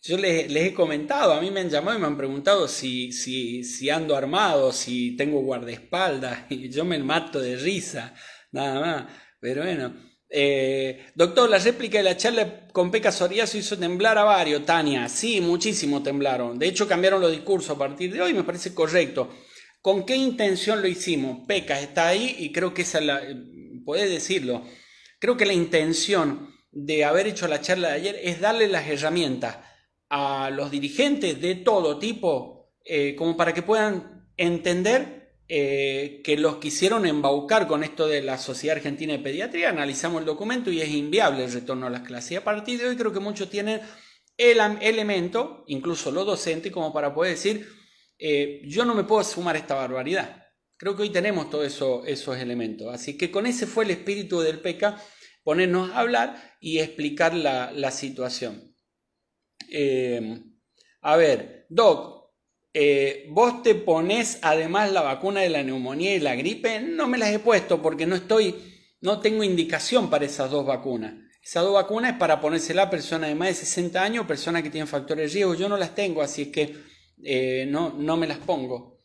yo les, he comentado, a mí me han llamado y me han preguntado si, si, ando armado, si tengo guardaespaldas, y yo me mato de risa, nada más. Pero bueno, eh, doctor, la réplica de la charla con Peca Soriazo hizo temblar a varios, Tania. Sí, muchísimo temblaron. De hecho, cambiaron los discursos a partir de hoy, me parece correcto. ¿Con qué intención lo hicimos? Pecas está ahí y creo que esa la. Puedes decirlo. Creo que la intención de haber hecho la charla de ayer es darle las herramientas a los dirigentes de todo tipo, eh, como para que puedan entender eh, que los quisieron embaucar con esto de la Sociedad Argentina de Pediatría. Analizamos el documento y es inviable el retorno a las clases. Y a partir de hoy creo que muchos tienen el elemento, incluso los docentes, como para poder decir, eh, yo no me puedo sumar a esta barbaridad. Creo que hoy tenemos todos esos elementos. Así que con ese fue el espíritu del PECA, ponernos a hablar y explicar la situación. Eh, a ver, Doc, eh, ¿vos te pones además la vacuna de la neumonía y la gripe? No me las he puesto porque no estoy, no tengo indicación para esas dos vacunas. Esas dos vacunas es para ponérsela a personas de más de 60 años, personas que tienen factores de riesgo. Yo no las tengo, así es que eh, no, me las pongo.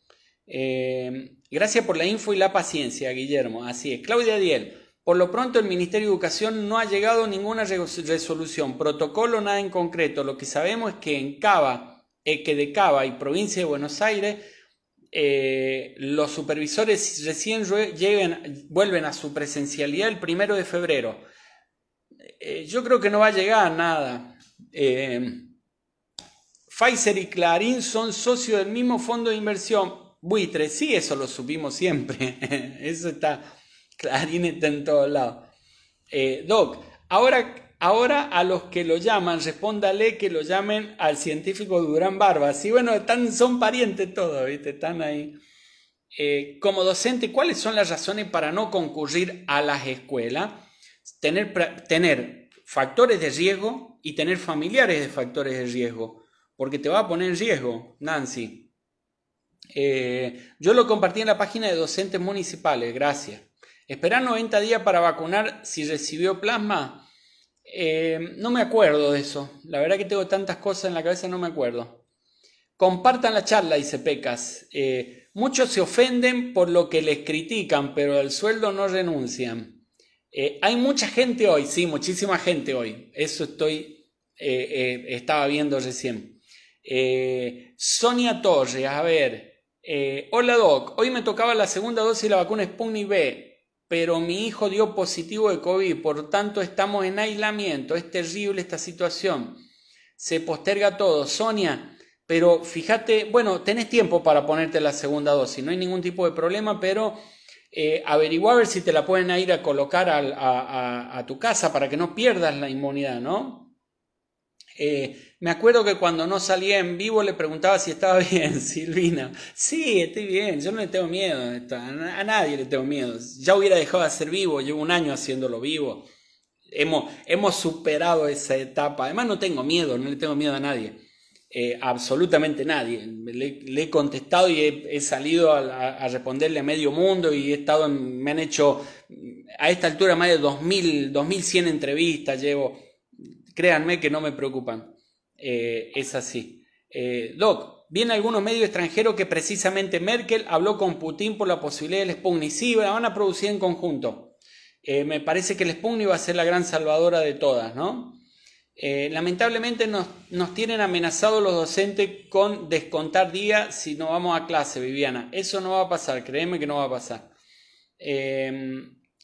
gracias por la info y la paciencia, Guillermo. Así es. Claudia Diel. Por lo pronto el Ministerio de Educación no ha llegado a ninguna resolución, protocolo, nada en concreto. Lo que sabemos es que en Cava, eh, que de Cava y provincia de Buenos Aires, eh, los supervisores recién vuelven a su presencialidad el primero de febrero. Eh, yo creo que no va a llegar a nada. Pfizer y Clarín son socios del mismo fondo de inversión. Buitre, sí, eso lo supimos siempre. eso está Clarín está en todos lados. Eh, doc, ahora, ahora a los que lo llaman, respóndale que lo llamen al científico Durán Barba. Sí, bueno, están, son parientes todos, ¿viste? Están ahí. Eh, como docente, ¿cuáles son las razones para no concurrir a las escuelas? Tener, tener factores de riesgo y tener familiares de factores de riesgo, porque te va a poner en riesgo, Nancy. Eh, yo lo compartí en la página de docentes municipales, gracias. Esperar 90 días para vacunar si recibió plasma. Eh, no me acuerdo de eso. La verdad que tengo tantas cosas en la cabeza, no me acuerdo. Compartan la charla, dice Pecas. Eh, muchos se ofenden por lo que les critican, pero al sueldo no renuncian. Eh, hay mucha gente hoy, sí, muchísima gente hoy. Eso estoy, estaba viendo recién. Sonia Torres, a ver. hola Doc, hoy me tocaba la segunda dosis de la vacuna Sputnik B pero mi hijo dio positivo de COVID, por tanto estamos en aislamiento, es terrible esta situación, se posterga todo. Sonia, pero fíjate, bueno, tenés tiempo para ponerte la segunda dosis, no hay ningún tipo de problema, pero eh, averigua a ver si te la pueden ir a colocar a, tu casa para que no pierdas la inmunidad, ¿no? Eh, me acuerdo que cuando no salía en vivo le preguntaba si estaba bien, Silvina. Sí, estoy bien, yo no le tengo miedo, a nadie le tengo miedo. Ya hubiera dejado de ser vivo, llevo un año haciéndolo vivo. Hemos, hemos superado esa etapa. Además no tengo miedo, no le tengo miedo a nadie. Eh, absolutamente nadie. Le, he contestado y he, salido a, responderle a medio mundo y he estado me han hecho a esta altura más de 2000, 2100 entrevistas llevo. Créanme que no me preocupan. Eh, es así. Eh, Doc, vienen algunos medios extranjeros que precisamente Merkel habló con Putin por la posibilidad del Sputnik. Sí, la van a producir en conjunto. Eh, me parece que el Sputnik va a ser la gran salvadora de todas, ¿no? lamentablemente nos, nos, tienen amenazados los docentes con descontar días si no vamos a clase, Viviana. Eso no va a pasar, créeme que no va a pasar.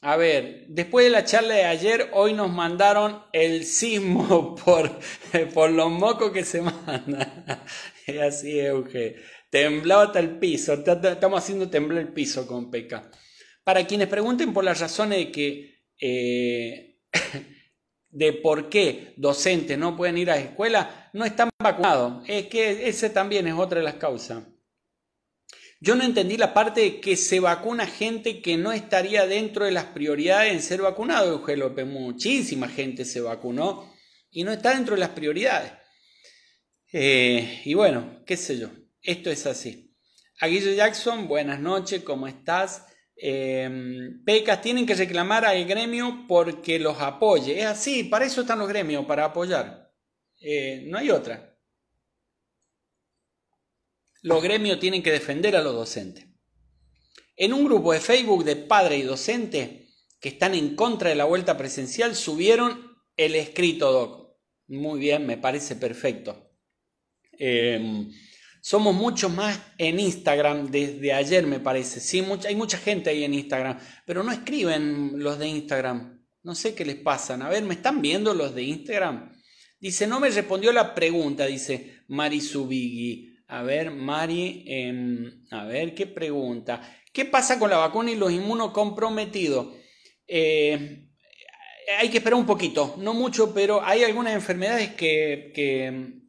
A ver, después de la charla de ayer, hoy nos mandaron el sismo por, por los mocos que se manda. Es así, Euge. Temblado hasta el piso. Estamos haciendo temblar el piso con Peca. Para quienes pregunten por las razones de que. Eh, de por qué docentes no pueden ir a la escuela, no están vacunados. Es que ese también es otra de las causas. Yo no entendí la parte de que se vacuna gente que no estaría dentro de las prioridades en ser vacunado, Eugenio López. Muchísima gente se vacunó y no está dentro de las prioridades. Eh, y bueno, qué sé yo, esto es así. Aguillo Jackson, buenas noches, ¿cómo estás? Eh, pecas tienen que reclamar al gremio porque los apoye. Es así, para eso están los gremios, para apoyar. Eh, no hay otra los gremios tienen que defender a los docentes. En un grupo de Facebook de padres y docentes que están en contra de la vuelta presencial subieron el escrito, Doc. Muy bien, me parece perfecto. Em, somos muchos más en Instagram desde ayer, me parece. Sí, hay mucha gente ahí en Instagram, pero no escriben los de Instagram. No sé qué les pasa. A ver, ¿me están viendo los de Instagram? Dice, no me respondió la pregunta, dice Marisubigi. A ver, Mari, em, a ver qué pregunta. ¿Qué pasa con la vacuna y los inmunocomprometidos? Eh, hay que esperar un poquito, no mucho, pero hay algunas enfermedades que,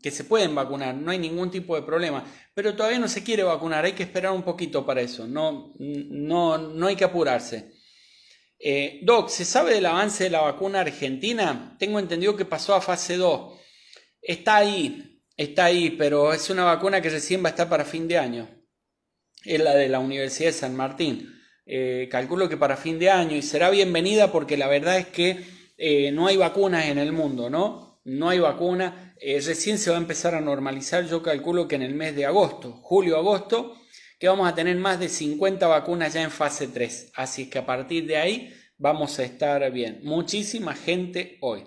que, se pueden vacunar, no hay ningún tipo de problema, pero todavía no se quiere vacunar, hay que esperar un poquito para eso, no, no, no hay que apurarse. Eh, Doc, ¿se sabe del avance de la vacuna argentina? Tengo entendido que pasó a fase 2. Está ahí, Está ahí, pero es una vacuna que recién va a estar para fin de año. Es la de la Universidad de San Martín. Eh, calculo que para fin de año y será bienvenida porque la verdad es que eh, no hay vacunas en el mundo, ¿no? No hay vacuna. Eh, recién se va a empezar a normalizar, yo calculo que en el mes de agosto, julio-agosto, que vamos a tener más de 50 vacunas ya en fase 3. Así que a partir de ahí vamos a estar bien. Muchísima gente hoy.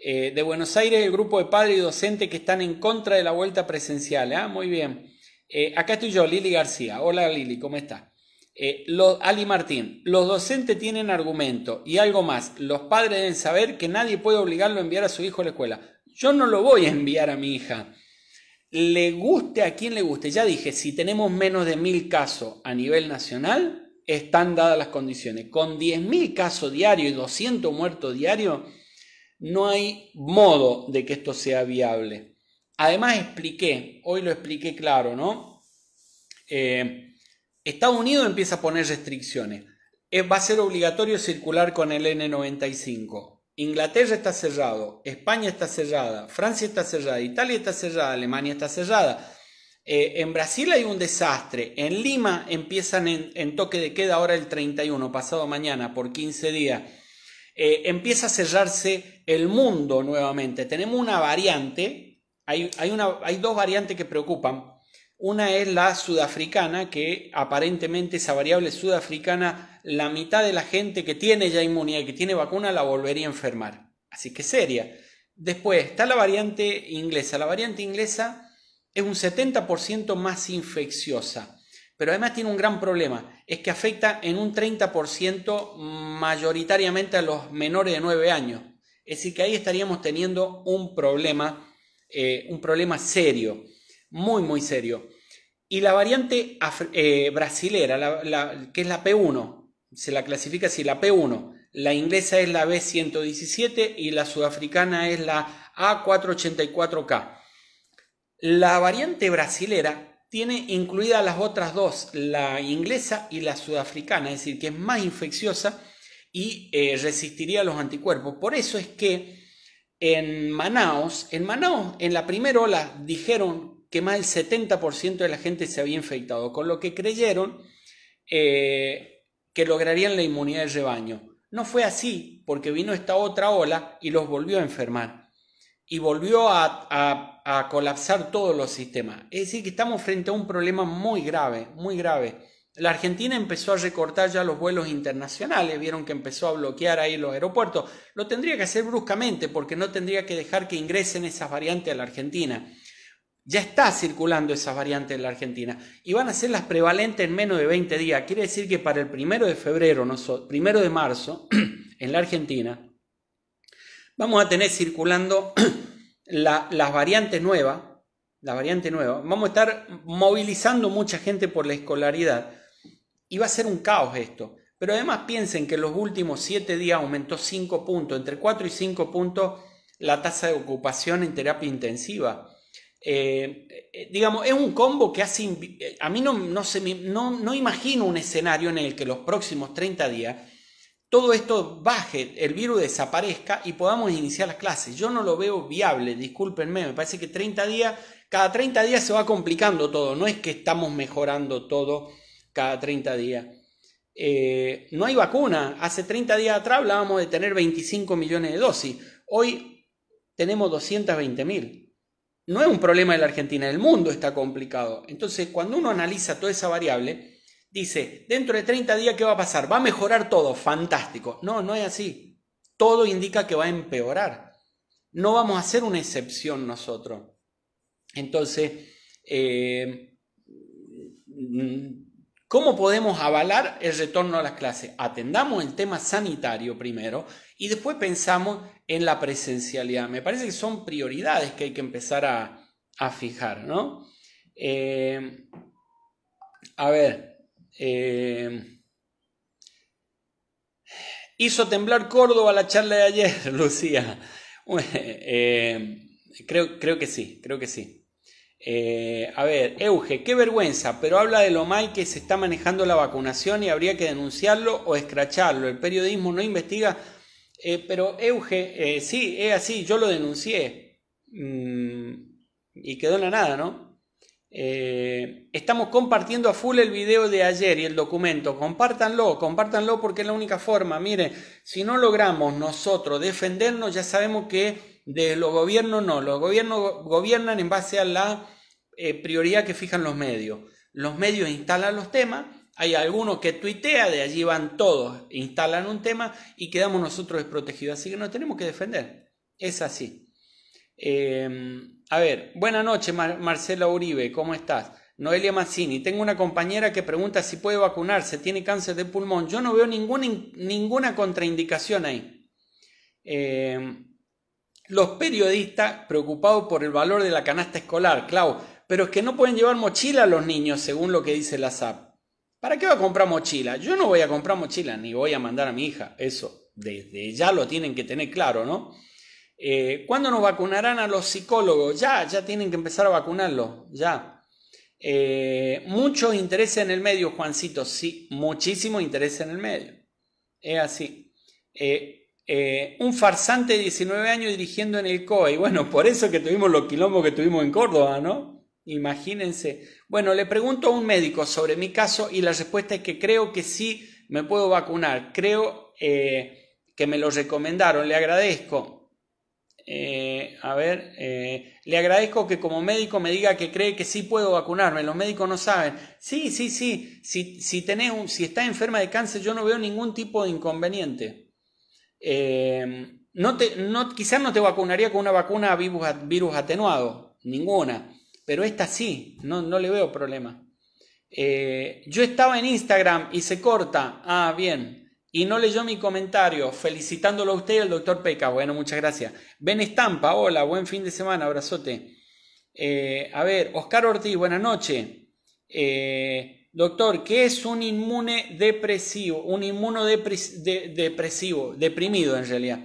Eh, de Buenos Aires, el grupo de padres y docentes que están en contra de la vuelta presencial. Ah, Muy bien. Eh, acá estoy yo, Lili García. Hola Lili, ¿cómo estás? Eh, Ali Martín, los docentes tienen argumento y algo más. Los padres deben saber que nadie puede obligarlo a enviar a su hijo a la escuela. Yo no lo voy a enviar a mi hija. Le guste a quien le guste. Ya dije, si tenemos menos de mil casos a nivel nacional, están dadas las condiciones. Con 10.000 casos diarios y 200 muertos diarios, no hay modo de que esto sea viable. Además expliqué, hoy lo expliqué claro, ¿no? Eh, Estados Unidos empieza a poner restricciones. Eh, va a ser obligatorio circular con el N95. Inglaterra está cerrado, España está cerrada, Francia está cerrada, Italia está cerrada, Alemania está cerrada. Eh, en Brasil hay un desastre. En Lima empiezan en, en toque de queda ahora el 31, pasado mañana, por 15 días. Eh, empieza a cerrarse el mundo nuevamente. Tenemos una variante, hay, hay dos variantes que preocupan. Una es la sudafricana, que aparentemente esa variable sudafricana, la mitad de la gente que tiene ya inmunidad, que tiene vacuna, la volvería a enfermar. Así que seria. Después está la variante inglesa. La variante inglesa es un 70% más infecciosa pero además tiene un gran problema, es que afecta en un 30% mayoritariamente a los menores de 9 años. Es decir, que ahí estaríamos teniendo un problema, eh, un problema serio, muy, muy serio. Y la variante eh, brasilera, que es la P1, se la clasifica así, la P1, la inglesa es la B117 y la sudafricana es la A484K. La variante brasilera tiene incluidas las otras dos, la inglesa y la sudafricana, es decir, que es más infecciosa y eh, resistiría a los anticuerpos. Por eso es que en Manaos, en Manaos, en la primera ola dijeron que más del 70% de la gente se había infectado, con lo que creyeron eh, que lograrían la inmunidad de rebaño. No fue así, porque vino esta otra ola y los volvió a enfermar. Y volvió a a colapsar todos los sistemas. Es decir, que estamos frente a un problema muy grave, muy grave. La Argentina empezó a recortar ya los vuelos internacionales, vieron que empezó a bloquear ahí los aeropuertos. Lo tendría que hacer bruscamente porque no tendría que dejar que ingresen esas variantes a la Argentina. Ya está circulando esas variantes en la Argentina y van a ser las prevalentes en menos de 20 días. Quiere decir que para el primero de febrero, primero de marzo, en la Argentina, vamos a tener circulando las variantes nuevas, la variante nueva, vamos a estar movilizando mucha gente por la escolaridad y va a ser un caos esto. Pero además piensen que en los últimos 7 días aumentó 5 puntos, entre 4 y 5 puntos la tasa de ocupación en terapia intensiva. Eh, eh, digamos, es un combo que hace... Eh, a mí no, no, se, no, no imagino un escenario en el que los próximos 30 días todo esto baje, el virus desaparezca y podamos iniciar las clases. Yo no lo veo viable, discúlpenme, me parece que 30 días, cada 30 días se va complicando todo, no es que estamos mejorando todo cada 30 días. Eh, no hay vacuna, hace 30 días atrás hablábamos de tener 25 millones de dosis, hoy tenemos 220 mil. No es un problema de la Argentina, el mundo está complicado. Entonces, cuando uno analiza toda esa variable, dice, dentro de 30 días, ¿qué va a pasar? Va a mejorar todo, fantástico. No, no es así. Todo indica que va a empeorar. No vamos a ser una excepción nosotros. Entonces, eh, ¿cómo podemos avalar el retorno a las clases? Atendamos el tema sanitario primero y después pensamos en la presencialidad. Me parece que son prioridades que hay que empezar a, fijar, ¿no? Eh, a ver, eh, hizo temblar Córdoba la charla de ayer, Lucía. Eh, creo, creo que sí, creo que sí. Eh, a ver, Euge, qué vergüenza, pero habla de lo mal que se está manejando la vacunación y habría que denunciarlo o escracharlo. El periodismo no investiga. pero Euge, sí, es así, yo lo denuncié. Mm, y quedó en la nada, ¿no? Eh, estamos compartiendo a full el video de ayer y el documento. Compártanlo, compártanlo porque es la única forma. Mire, si no logramos nosotros defendernos, ya sabemos que de los gobiernos no. Los gobiernos gobiernan en base a la eh, prioridad que fijan los medios. Los medios instalan los temas, hay algunos que tuitea, de allí van todos, instalan un tema y quedamos nosotros desprotegidos. Así que nos tenemos que defender. Es así. Eh, a ver, buenas noches Marcela Uribe, ¿cómo estás? Noelia Mazzini, tengo una compañera que pregunta si puede vacunarse, tiene cáncer de pulmón. Yo no veo ninguna, ninguna contraindicación ahí. Em, los periodistas preocupados por el valor de la canasta escolar, claro. pero es que no pueden llevar mochila a los niños, según lo que dice la SAP. ¿Para qué va a comprar mochila? Yo no voy a comprar mochila, ni voy a mandar a mi hija. Eso, desde ya lo tienen que tener claro, ¿no? Eh, ¿Cuándo nos vacunarán a los psicólogos? Ya, ya tienen que empezar a vacunarlos, ya. Eh, mucho interés en el medio, Juancito, sí, muchísimo interés en el medio. Es así. Eh, eh, un farsante de 19 años dirigiendo en el COE. Y bueno, por eso que tuvimos los quilombos que tuvimos en Córdoba, ¿no? Imagínense. Bueno, le pregunto a un médico sobre mi caso y la respuesta es que creo que sí me puedo vacunar. Creo que me lo recomendaron. Le agradezco. Eh, a ver, eh, le agradezco que como médico me diga que cree que sí puedo vacunarme, los médicos no saben. Sí, sí, sí, si, si, tenés si está enferma de cáncer yo no veo ningún tipo de inconveniente. Eh, no te, no, quizás no te vacunaría con una vacuna virus, atenuado, ninguna, pero esta sí, no, no le veo problema. yo estaba en Instagram y se corta, ah, bien y no leyó mi comentario felicitándolo a usted y al doctor Peca. Bueno, muchas gracias. Ben Estampa, hola, buen fin de semana, abrazote. Eh, a ver, Oscar Ortiz, buenas noches. Eh, doctor, ¿qué es un inmune depresivo? Un inmuno depresivo, deprimido en realidad.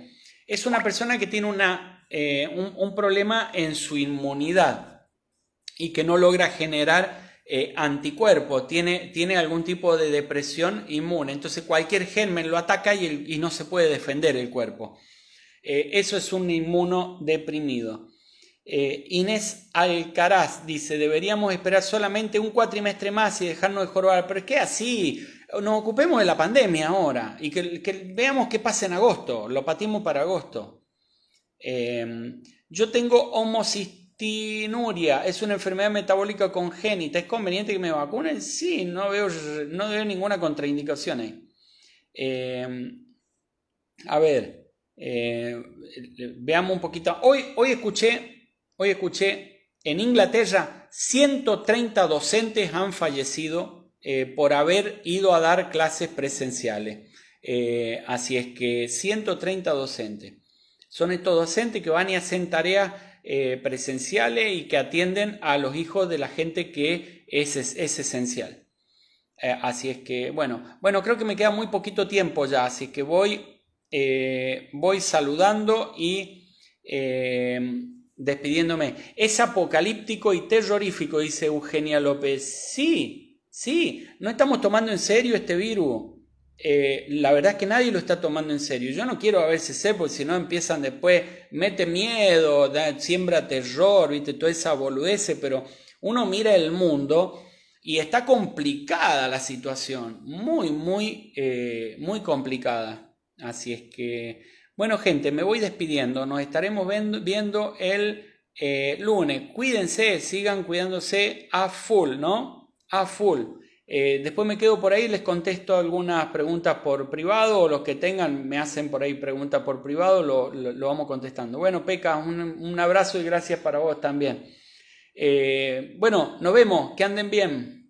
Es una persona que tiene una, eh, un problema en su inmunidad y que no logra generar eh, anticuerpo, tiene, tiene, algún tipo de depresión inmune. Entonces cualquier germen lo ataca y, no se puede defender el cuerpo. Eh, eso es un inmuno deprimido eh, Inés Alcaraz dice, deberíamos esperar solamente un cuatrimestre más y dejarnos de jorobar. Pero es que así, nos ocupemos de la pandemia ahora y que, veamos qué pasa en agosto, lo patimos para agosto. yo tengo homocistema es una enfermedad metabólica congénita. ¿Es conveniente que me vacunen? Sí, no veo, no veo ninguna contraindicación ahí. Eh, a ver, eh, eh, veamos un poquito. Hoy, hoy, escuché, hoy escuché en Inglaterra 130 docentes han fallecido por haber ido a dar clases presenciales. así es que 130 docentes. Son estos docentes que van y hacen tareas eh, presenciales y que atienden a los hijos de la gente que es, es, esencial. Eh, así es que, bueno, bueno, creo que me queda muy poquito tiempo ya, así que voy, eh, voy saludando y despidiéndome. Es apocalíptico y terrorífico, dice Eugenia López. Sí, sí, no estamos tomando en serio este virus. Eh, la verdad es que nadie lo está tomando en serio. Yo no quiero a ser, porque si no empiezan después, mete miedo, siembra terror, ¿viste? toda esa boludece, pero uno mira el mundo y está complicada la situación, muy, muy, eh, muy complicada. Así es que, bueno gente, me voy despidiendo, nos estaremos viendo el eh, lunes. Cuídense, sigan cuidándose a full, ¿no? A full. Eh, después me quedo por ahí, les contesto algunas preguntas por privado o los que tengan me hacen por ahí preguntas por privado, lo, vamos contestando. Bueno, Peca, un, abrazo y gracias para vos también. Eh, bueno, nos vemos, que anden bien.